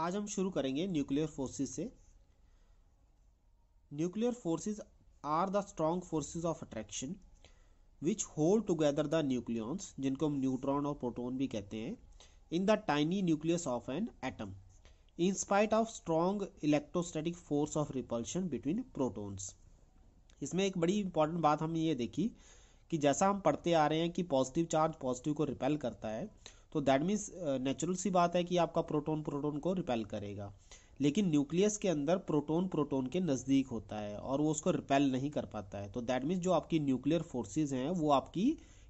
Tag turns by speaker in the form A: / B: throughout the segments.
A: आज हम शुरू करेंगे न्यूक्लियर फोर्सेस से nuclear forces are the strong forces of attraction which hold together the nucleons जिनको हम न्यूट्रॉन और प्रोटॉन भी कहते हैं in the tiny nucleus of an atom in spite of strong electrostatic force of repulsion between protons इसमें एक बड़ी important बात हमने ये देखी कि जैसा हम पढ़ते आ रहे हैं कि पॉजिटिव चार्ज पॉजिटिव को रिपेल करता है तो दैट मीन्स नेचुरल सी बात है कि आपका प्रोटोन प्रोटोन को रिपेल करेगा लेकिन न्यूक्लियस के अंदर प्रोटोन प्रोटोन के नज़दीक होता है और वो उसको रिपेल नहीं कर पाता है तो दैट मीन्स जो आपकी न्यूक्लियर फोर्सेज हैं वो आपकी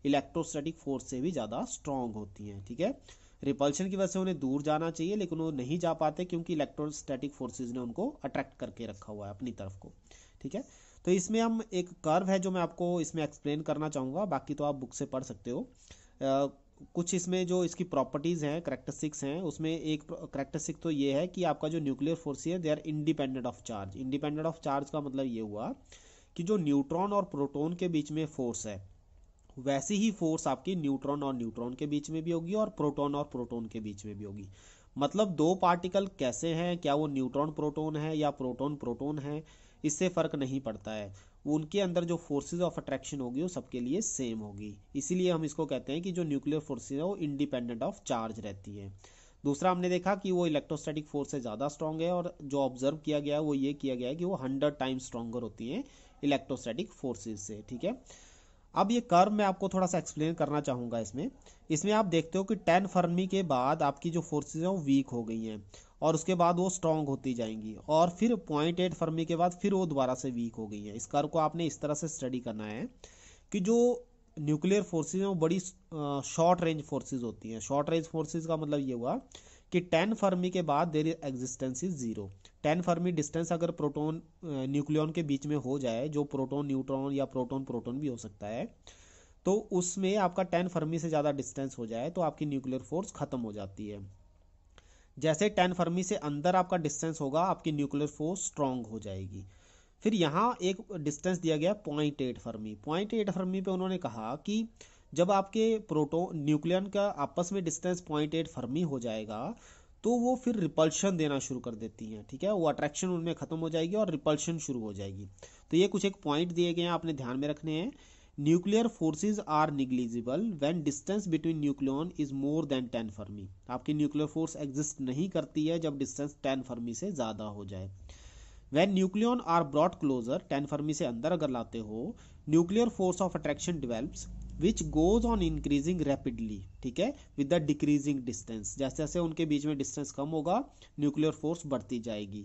A: इलेक्ट्रोस्टैटिक फोर्स से भी ज़्यादा स्ट्रांग होती हैं ठीक है रिपल्शन की वजह से उन्हें दूर जाना चाहिए लेकिन वो नहीं जा पाते क्योंकि इलेक्ट्रोस्टैटिक फोर्सेज ने उनको अट्रैक्ट करके रखा हुआ है अपनी तरफ को ठीक है तो इसमें हम एक कर्व है जो मैं आपको इसमें एक्सप्लेन करना चाहूँगा बाकी तो आप बुक से पढ़ सकते हो uh, कुछ इसमें जो इसकी प्रॉपर्टीज़ हैं करेक्टरसिक्स हैं उसमें एक करेक्टरसिक तो ये है कि आपका जो न्यूक्लियर फोर्स है they are independent of charge independent of charge का मतलब ये हुआ कि जो न्यूट्रॉन और प्रोटोन के बीच में फोर्स है वैसी ही फोर्स आपकी न्यूट्रॉन और न्यूट्रॉन के बीच में भी होगी और प्रोटोन और प्रोटोन के बीच में भी होगी मतलब दो पार्टिकल कैसे हैं क्या वो न्यूट्रॉन प्रोटोन है या प्रोटोन प्रोटोन है इससे फ़र्क नहीं पड़ता है उनके अंदर जो फोर्सेज ऑफ अट्रैक्शन होगी वो सबके लिए सेम होगी इसीलिए हम इसको कहते हैं कि जो न्यूक्लियर फोर्सेज है वो इंडिपेंडेंट ऑफ चार्ज रहती है दूसरा हमने देखा कि वो इलेक्ट्रोस्टैटिक फोर्स से ज़्यादा स्ट्रॉन्ग है और जो ऑब्जर्व किया गया है वो ये किया गया है कि वो हंड्रेड टाइम स्ट्रांगर होती हैं इलेक्ट्रोस्टैटिक फोर्सेज से ठीक है अब ये कर्व मैं आपको थोड़ा सा एक्सप्लेन करना चाहूँगा इसमें इसमें आप देखते हो कि टेन फर्मी के बाद आपकी जो फोर्सेज हैं वो वीक हो गई हैं और उसके बाद वो स्ट्रांग होती जाएंगी और फिर पॉइंट एट फर्मी के बाद फिर वो दोबारा से वीक हो गई हैं इस कर्व को आपने इस तरह से स्टडी करना है कि जो न्यूक्लियर फोर्सेज हैं वो बड़ी शॉर्ट रेंज फोर्सेज होती हैं शॉर्ट रेंज फोर्सेज का मतलब ये हुआ कि टेन फर्मी के बाद there existence is zero ten fermi distance अगर प्रोटोन न्यूक्लियन के बीच में हो जाए जो प्रोटोन न्यूट्रॉन या प्रोटोन प्रोटोन भी हो सकता है तो उसमें आपका टेन फर्मी से ज़्यादा डिस्टेंस हो जाए तो आपकी न्यूक्लियर फोर्स ख़त्म हो जाती है जैसे टेन फर्मी से अंदर आपका डिस्टेंस होगा आपकी न्यूक्लियर फोर्स स्ट्रांग हो जाएगी फिर यहाँ एक डिस्टेंस दिया गया point eight fermi point eight fermi पे उन्होंने कहा कि जब आपके प्रोटोन न्यूक्लियन का आपस में डिस्टेंस पॉइंट एट फर्मी हो जाएगा तो वो फिर रिपल्शन देना शुरू कर देती हैं ठीक है वो अट्रैक्शन उनमें खत्म हो जाएगी और रिपल्शन शुरू हो जाएगी तो ये कुछ एक पॉइंट दिए गए हैं आपने ध्यान में रखने हैं nuclear forces are negligible when distance between nucleon is more than ten fermi आपकी न्यूक्लियर फोर्स एग्जिस्ट नहीं करती है जब डिस्टेंस टेन फर्मी से ज़्यादा हो जाए when nucleon are brought closer ten fermi से अंदर अगर लाते हो nuclear force of attraction develops which goes on increasing rapidly ठीक है विद द डिक्रीजिंग डिस्टेंस जैसे जैसे उनके बीच में डिस्टेंस कम होगा न्यूक्लियर फोर्स बढ़ती जाएगी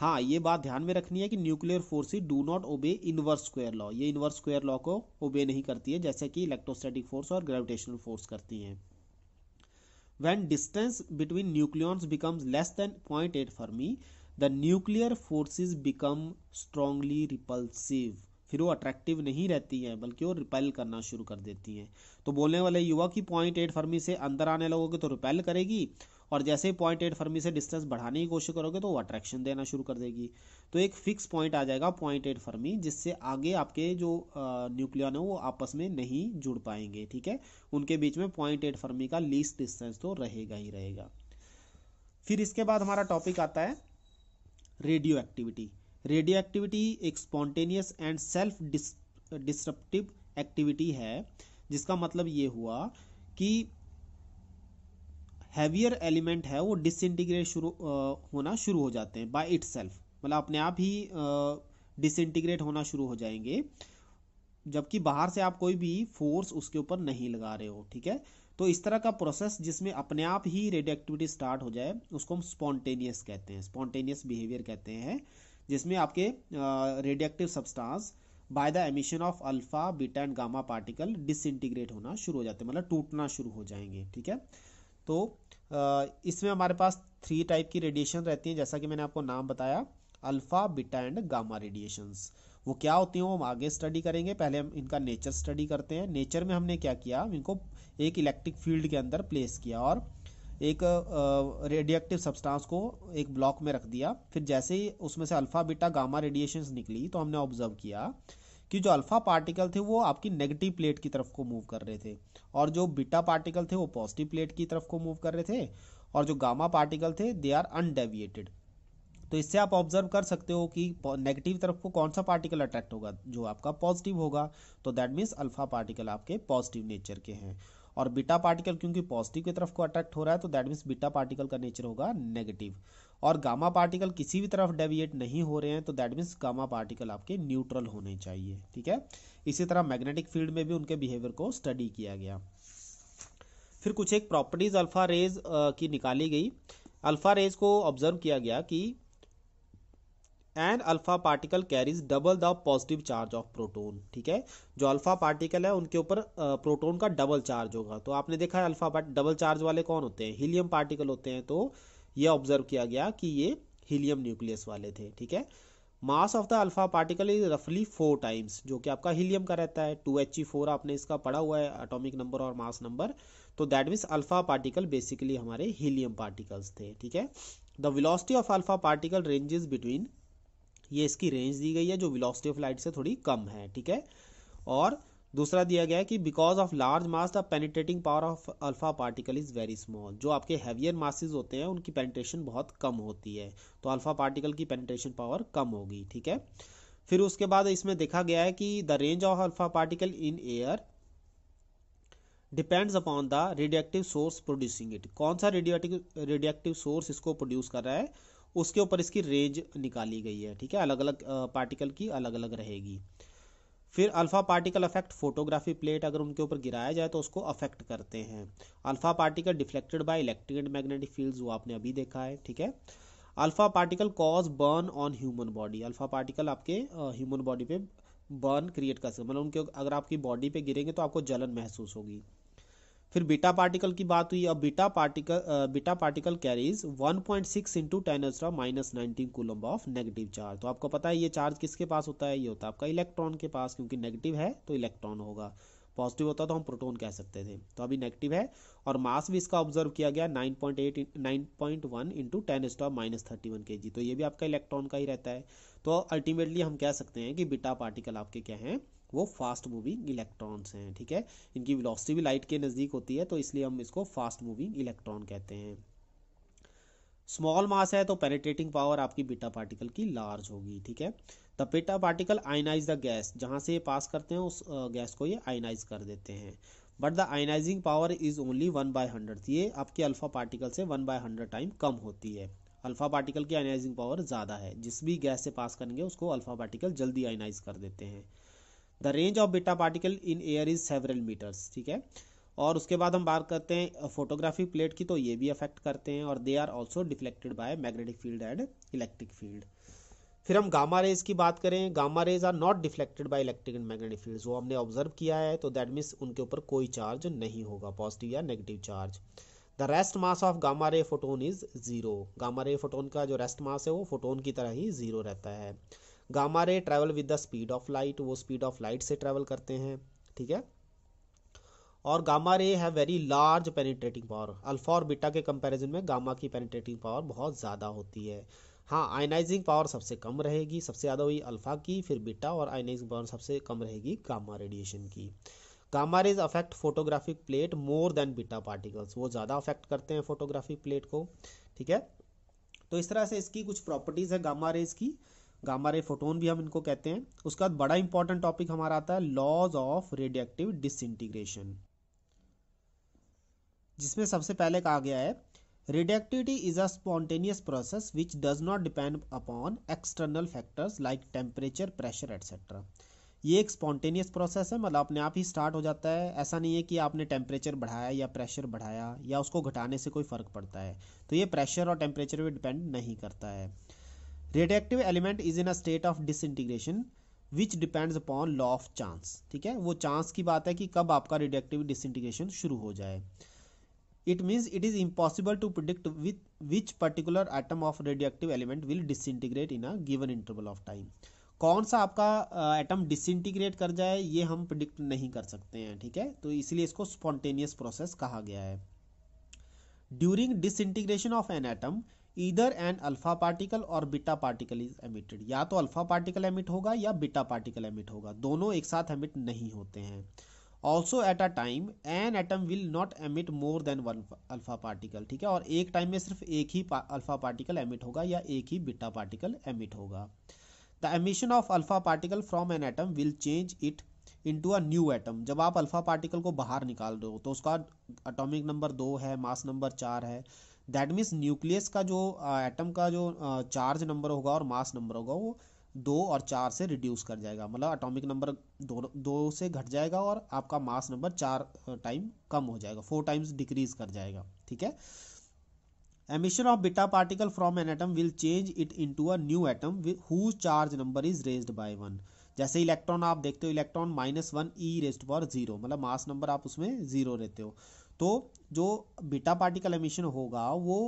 A: हाँ ये बात ध्यान में रखनी है कि न्यूक्लियर फोर्स ही do not obey inverse square law ये इनवर्स स्क्वायर लॉ को ओबे नहीं करती है जैसे कि इलेक्ट्रोस्टैटिक फोर्स और ग्रेविटेशनल फोर्स करती हैं distance between nucleons nucleons less than point eight fermi the nuclear forces become strongly repulsive फिर वो अट्रैक्टिव नहीं रहती है बल्कि वो रिपेल करना शुरू कर देती है तो बोलने वाले युवा की पॉइंट एट फर्मी से अंदर आने लगोगे तो रिपेल करेगी और जैसे ही पॉइंट एट फर्मी से डिस्टेंस बढ़ाने की कोशिश करोगे तो वो अट्रैक्शन देना शुरू कर देगी तो एक फिक्स पॉइंट आ जाएगा पॉइंट एट फर्मी जिससे आगे आपके जो न्यूक्लियन है वो आपस में नहीं जुड़ पाएंगे ठीक है उनके बीच में पॉइंट एट फर्मी का लीस्ट डिस्टेंस तो रहेगा ही रहेगा फिर इसके बाद हमारा टॉपिक आता है रेडियो एक्टिविटी रेडियो एक्टिविटी एक spontaneous and self disruptive activity है जिसका मतलब ये हुआ कि हैवियर एलिमेंट है वो डिसइंटीग्रेट शुरू होना शुरू हो जाते हैं बाय इट मतलब अपने आप ही डिसइंटीग्रेट होना शुरू हो जाएंगे जबकि बाहर से आप कोई भी फोर्स उसके ऊपर नहीं लगा रहे हो ठीक है तो इस तरह का प्रोसेस जिसमें अपने आप ही रेडियो एक्टिविटी स्टार्ट हो जाए उसको हम स्पॉन्टेनियस कहते हैं स्पॉन्टेनियस बिहेवियर कहते हैं जिसमें आपके radioactive substance by the emission of alpha beta and gamma particle disintegrate होना शुरू हो जाते हैं मतलब टूटना शुरू हो जाएंगे ठीक है तो इसमें हमारे पास थ्री टाइप की रेडिएशन रहती हैं जैसा कि मैंने आपको नाम बताया alpha beta and gamma radiations वो क्या होती हैं वो हम आगे स्टडी करेंगे पहले हम इनका नेचर स्टडी करते हैं नेचर में हमने क्या किया इनको एक इलेक्ट्रिक फील्ड के अंदर प्लेस किया और एक रेडियक्टिव सब्सटेंस को एक ब्लॉक में रख दिया फिर जैसे ही उसमें से अल्फा बीटा गामा रेडिएशंस निकली तो हमने ऑब्जर्व किया कि जो अल्फा पार्टिकल थे वो आपकी नेगेटिव प्लेट की तरफ को मूव कर रहे थे और जो बीटा पार्टिकल थे वो पॉजिटिव प्लेट की तरफ को मूव कर रहे थे और जो गामा पार्टिकल थे दे आर अनडेविएटेड तो इससे आप ऑब्जर्व कर सकते हो कि नेगेटिव तरफ को कौन सा पार्टिकल अट्रैक्ट होगा जो आपका पॉजिटिव होगा तो दैट मीन्स अल्फा पार्टिकल आपके पॉजिटिव नेचर के हैं और बीटा पार्टिकल क्योंकि पॉजिटिव की तरफ को अट्रैक्ट हो रहा है तो दैट मीन्स बीटा पार्टिकल का नेचर होगा नेगेटिव और गामा पार्टिकल किसी भी तरफ डेविएट नहीं हो रहे हैं तो दैट मीन्स गामा पार्टिकल आपके न्यूट्रल होने चाहिए ठीक है इसी तरह मैग्नेटिक फील्ड में भी उनके बिहेवियर को स्टडी किया गया फिर कुछ एक प्रॉपर्टीज अल्फा रेज की निकाली गई अल्फा रेज को ऑब्जर्व किया गया कि and alpha particle carries double the positive charge of proton ठीक है जो अल्फा पार्टिकल है उनके ऊपर प्रोटोन का डबल चार्ज होगा तो आपने देखा है अल्फा डबल चार्ज वाले कौन होते हैं हीलियम पार्टिकल होते हैं तो ये ऑब्जर्व किया गया कि ये हीलियम न्यूक्लियस वाले थे ठीक है mass of the alpha particle is रफली फोर टाइम्स जो कि आपका हीलियम का रहता है टू एच ई फोर आपने इसका पढ़ा हुआ है अटोमिक नंबर और मास नंबर तो that means alpha particle basically हमारे हीलियम पार्टिकल्स थे ठीक है the velocity of alpha particle ranges between ये इसकी रेंज दी गई है जो वेलोसिटी ऑफ लाइट से थोड़ी कम है ठीक है और दूसरा दिया गया है कि because of large mass the penetrating power of alpha particle is very small जो आपके हैवियर मासेज होते हैं उनकी पेनिट्रेशन बहुत कम होती है तो अल्फा पार्टिकल की पेनिट्रेशन पावर कम होगी ठीक है फिर उसके बाद इसमें देखा गया है कि the range of alpha particle in air depends upon the radioactive source producing it कौन सा रेडिएटिव सोर्स इसको प्रोड्यूस कर रहा है उसके ऊपर इसकी रेंज निकाली गई है ठीक है अलग अलग पार्टिकल की अलग अलग रहेगी फिर alpha particle affect photography plate अगर उनके ऊपर गिराया जाए तो उसको अफेक्ट करते हैं alpha particle deflected by electric and magnetic fields वो आपने अभी देखा है ठीक है alpha particle cause burn on human body alpha particle आपके ह्यूमन बॉडी पे बर्न क्रिएट कर सकते मतलब उनके अगर आपकी बॉडी पे गिरेंगे तो आपको जलन महसूस होगी फिर बीटा पार्टिकल की बात हुई अब beta particle beta particle carries 1.6 point six into ten एजरा minus nineteen coulomb of negative charge तो आपको पता है ये चार्ज किसके पास होता है ये होता है आपका इलेक्ट्रॉन के पास क्योंकि नेगेटिव है तो इलेक्ट्रॉन होगा पॉजिटिव होता तो हम प्रोटोन कह सकते थे तो अभी नेगेटिव है और मास भी इसका ऑब्जर्व किया गया nine point eight nine point one into ten stop minus thirty one K G तो ये भी आपका इलेक्ट्रॉन का ही रहता है तो अल्टीमेटली हम कह सकते हैं कि बीटा पार्टिकल आपके क्या हैं वो फास्ट मूविंग इलेक्ट्रॉन्स हैं ठीक है इनकी वेलोसिटी भी लाइट के नज़दीक होती है तो इसलिए हम इसको फास्ट मूविंग इलेक्ट्रॉन कहते हैं स्मॉल मास है तो पेनेट्रेटिंग पावर आपकी बीटा पार्टिकल की लार्ज होगी ठीक है the beta particle ionize the gas जहाँ से ये पास करते हैं उस गैस को ये आयनाइज कर देते हैं but the ionizing power is only one by hundred ये आपके अल्फा पार्टिकल से वन बाय हंड्रेड टाइम कम होती है अल्फा पार्टिकल की आयनाइजिंग पावर ज़्यादा है जिस भी गैस से पास करेंगे उसको अल्फा पार्टिकल जल्दी आयनाइज कर देते हैं the range of beta particle in air is several metres ठीक है और उसके बाद हम बात करते हैं फोटोग्राफी प्लेट की तो ये भी अफेक्ट करते हैं और they are also deflected by magnetic field and electric field फिर हम गामा रेज की बात करें gamma rays are not deflected by electric and magnetic fields वो हमने ऑब्जर्व किया है तो दैट मीन्स उनके ऊपर कोई चार्ज नहीं होगा पॉजिटिव या negative charge the rest mass of gamma ray photon is zero gamma ray photon का जो रेस्ट मास है वो फोटोन की तरह ही ज़ीरो रहता है gamma ray travel with the speed of light वो स्पीड ऑफ लाइट से ट्रेवल करते हैं ठीक है और गामा रे है very large penetrating power alpha और बीटा के कंपैरिजन में गामा की पेनिट्रेटिंग पावर बहुत ज़्यादा होती है हाँ आयनाइजिंग पावर सबसे कम रहेगी सबसे ज़्यादा हुई अल्फा की फिर बीटा और आयनाइजिंग पावर सबसे कम रहेगी गामा रेडिएशन की कामर rays affect photographic plate more than beta particles वो ज़्यादा अफेक्ट करते हैं फोटोग्राफिक प्लेट को ठीक है तो इस तरह से इसकी कुछ प्रॉपर्टीज़ है गामा रेज की गामा रे फोटोन भी हम इनको कहते हैं उसका बड़ा इंपॉर्टेंट टॉपिक हमारा आता है लॉज ऑफ रेडिएक्टिव डिसइंटीग्रेशन जिसमें सबसे पहले कहा गया है radioactivity is a spontaneous process which does not depend upon external factors like temperature pressure etcetera ये एक स्पॉन्टेनियस प्रोसेस है मतलब अपने आप ही स्टार्ट हो जाता है ऐसा नहीं है कि आपने टेम्परेचर बढ़ाया या प्रेशर बढ़ाया या उसको घटाने से कोई फ़र्क पड़ता है तो ये प्रेशर और टेम्परेचर पर डिपेंड नहीं करता है radioactive element is in a state of disintegration which depends upon law of chance ठीक है वो चांस की बात है कि कब आपका रेडिएक्टिव डिसइंटीग्रेशन शुरू हो जाए it means it is impossible to predict with which particular item of radioactive element will disintegrate in a given interval of time कौन सा आपका एटम डिसइंटीग्रेट कर जाए ये हम प्रिडिक्ट नहीं कर सकते हैं ठीक है तो इसलिए इसको स्पॉन्टेनियस प्रोसेस कहा गया है during disintegration of an atom either an alpha particle और बीटा पार्टिकल इज एमिटेड या तो अल्फा पार्टिकल एमिट होगा या बीटा पार्टिकल एमिट होगा दोनों एक साथ एमिट नहीं होते हैं also at a time an atom will not emit more than one alpha particle ठीक है और एक टाइम में सिर्फ एक ही अल्फा पार्टिकल एमिट होगा या एक ही बिटा पार्टिकल एमिट होगा the emission of alpha particle from an atom will change it into a new atom जब आप अल्फा पार्टिकल को बाहर निकाल रहे हो तो उसका अटोमिक नंबर दो है मास नंबर चार है दैट मीन्स न्यूक्लियस का जो एटम का जो चार्ज नंबर होगा और मास नंबर होगा वो दो और चार से रिड्यूस कर जाएगा मतलब अटोमिक नंबर दो दो से घट जाएगा और आपका मास नंबर चार टाइम कम हो जाएगा फोर टाइम्स डिक्रीज कर जाएगा ठीक है emission of beta particle from an atom will change it into new atom whose charge number is raised by जैसे इलेक्ट्रॉन आप देखते हो electron minus one e raised power zero मतलब mass number आप उसमें जीरो रहते हो तो जो बीटा पार्टिकल एमिशन होगा वो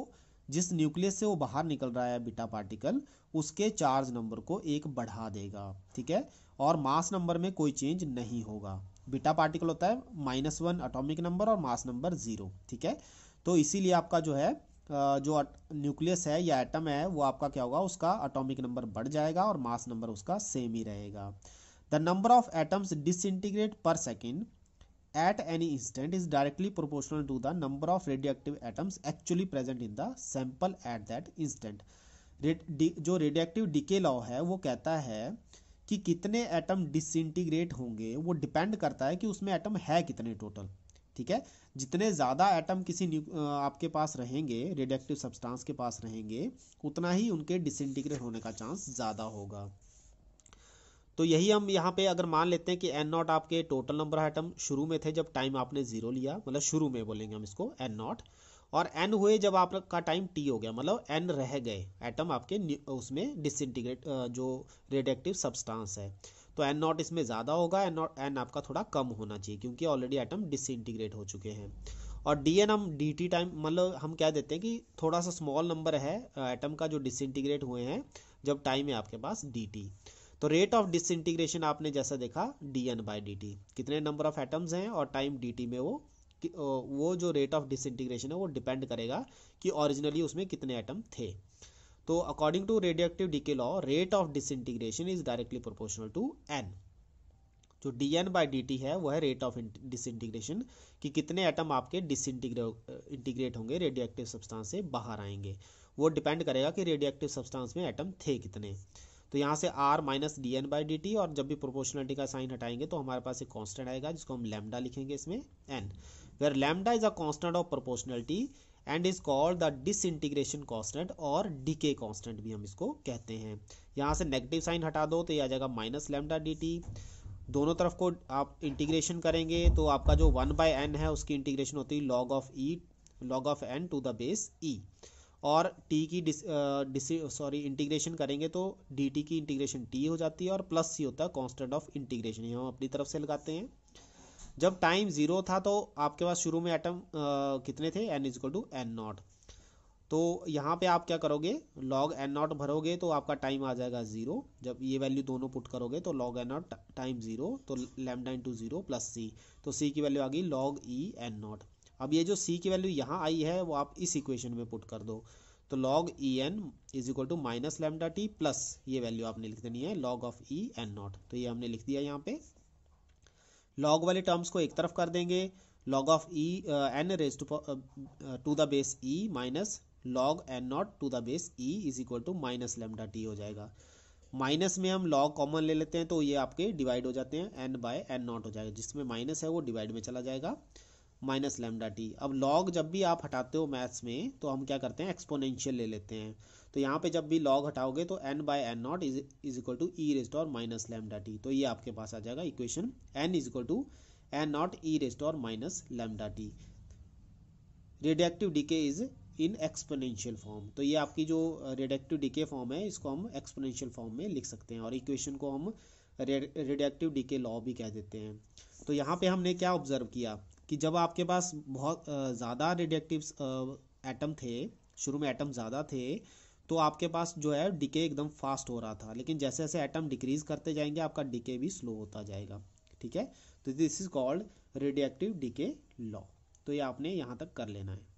A: जिस न्यूक्लियस से वो बाहर निकल रहा है बीटा पार्टिकल उसके चार्ज नंबर को एक बढ़ा देगा ठीक है और मास नंबर में कोई चेंज नहीं होगा बीटा पार्टिकल होता है माइनस वन अटोमिक नंबर और मास नंबर जीरो ठीक है तो इसीलिए आपका जो है जो न्यूक्लियस है या एटम है वो आपका क्या होगा उसका अटोमिक नंबर बढ़ जाएगा और मास नंबर उसका सेम ही रहेगा the number of atoms disintegrate per second at any instant is directly proportional to the number of active atoms actually present in the sample at that instant जो active decay law है वो कहता है कि कितने atom disintegrate होंगे वो depend करता है कि उसमें एटम है कितने टोटल ठीक है जितने ज़्यादा एटम किसी आपके पास रहेंगे रेडक्टिव सब्सटेंस के पास रहेंगे उतना ही उनके डिसइंटीग्रेट होने का चांस ज़्यादा होगा तो यही हम यहाँ पे अगर मान लेते हैं कि एन नॉट आपके टोटल नंबर आइटम शुरू में थे जब टाइम आपने ज़ीरो लिया मतलब शुरू में बोलेंगे हम इसको एन नॉट और एन हुए जब आपका टाइम टी हो गया मतलब एन रह गए एटम आपके उसमें डिसइंटीग्रेट जो रेडक्टिव सब्सटेंस है तो एन नॉट इसमें ज़्यादा होगा एन नॉट एन आपका थोड़ा कम होना चाहिए क्योंकि ऑलरेडी आइटम डिसइंटीग्रेट हो चुके हैं और डी एन हम डी टी टाइम मतलब हम क्या देते हैं कि थोड़ा सा स्मॉल नंबर है आइटम का जो डिसइंटीग्रेट हुए हैं जब टाइम है आपके पास डी टी तो रेट ऑफ डिसइंटीग्रेशन आपने जैसा देखा d N by d t कितने नंबर ऑफ एटम्स हैं और टाइम डी टी में वो वो जो रेट ऑफ डिसइंटीग्रेशन है वो डिपेंड करेगा कि ओरिजिनली उसमें कितने आइटम थे तो according to radioactive decay law rate of disintegration is directly proportional to N जो d N by d t है वो है रेट ऑफ डिसइंटीग्रेशन कि कितने एटम आपके डिसइंटीग्रेट होंगे एक्टिव सब्सटेंस से बाहर आएंगे वो डिपेंड करेगा कि एक्टिव सब्सटेंस में एटम थे कितने तो यहाँ से R minus d N by d t और जब भी प्रोपोर्शनलिटी का साइन हटाएंगे तो हमारे पास एक कॉन्स्टेंट आएगा जिसको हम लैमडा लिखेंगे इसमें N where lambda is a constant of proportionality and is called the disintegration constant और डीके कॉन्स्टेंट भी हम इसको कहते हैं यहाँ से नेगेटिव साइन हटा दो तो ये आ जाएगा माइनस लेमडा डी दोनों तरफ को आप इंटीग्रेशन करेंगे तो आपका जो वन बाय एन है उसकी इंटीग्रेशन होती है log of e log of N to the base e और टी की डिस सॉरी इंटीग्रेशन करेंगे तो डी टी की इंटीग्रेशन टी हो जाती है और प्लस सी होता है कॉन्स्टेंट ऑफ इंटीग्रेशन ये हम अपनी तरफ से लगाते हैं जब टाइम ज़ीरो था तो आपके पास शुरू में एटम कितने थे N equal to N nought तो यहाँ पे आप क्या करोगे लॉग एन नॉट भरोगे तो आपका टाइम आ जाएगा ज़ीरो जब ये वैल्यू दोनों पुट करोगे तो log N nought time zero तो lambda into zero plus C तो सी की वैल्यू आ गई लॉग ई एन नॉट अब ये जो सी की वैल्यू यहाँ आई है वो आप इस इक्वेशन में पुट कर दो तो log e N is equal to minus lambda t plus ये वैल्यू आपने लिख देनी है log of e N nought तो ये हमने लिख दिया यहाँ पे लॉग वाले टर्म्स को एक तरफ कर देंगे log of e N raise to to the base e minus log N nought to the base e is equal to minus lambda t हो जाएगा माइनस में हम लॉग कॉमन ले लेते हैं तो ये आपके डिवाइड हो जाते हैं एन बाय एन नॉट हो जाएगा जिसमें माइनस है वो डिवाइड में चला जाएगा माइनस लेमडा टी अब लॉग जब भी आप हटाते हो मैथ्स में तो हम क्या करते हैं एक्सपोनेंशियल ले लेते हैं तो यहाँ पे जब भी लॉग हटाओगे तो N by N nought is is equal to e raised और माइनस लेमडा टी तो ये आपके पास आ जाएगा equation N is equal to N nought e raised और minus lambda t radioactive decay is in exponential form तो ये आपकी जो रेडक्टिव डीके फॉर्म है इसको हम एक्सपोनेंशियल फॉर्म में लिख सकते हैं और इक्वेशन को हम रेडिएक्टिव डीके लॉ भी कह देते हैं तो यहाँ पे हमने क्या ऑब्जर्व किया कि जब आपके पास बहुत ज़्यादा रेडिएक्टिव एटम थे शुरू में एटम ज़्यादा थे तो आपके पास जो है डिके एकदम फास्ट हो रहा था लेकिन जैसे जैसे एटम डिक्रीज करते जाएंगे आपका डिके भी स्लो होता जाएगा ठीक है तो this is called radioactive decay law तो ये आपने यहाँ तक कर लेना है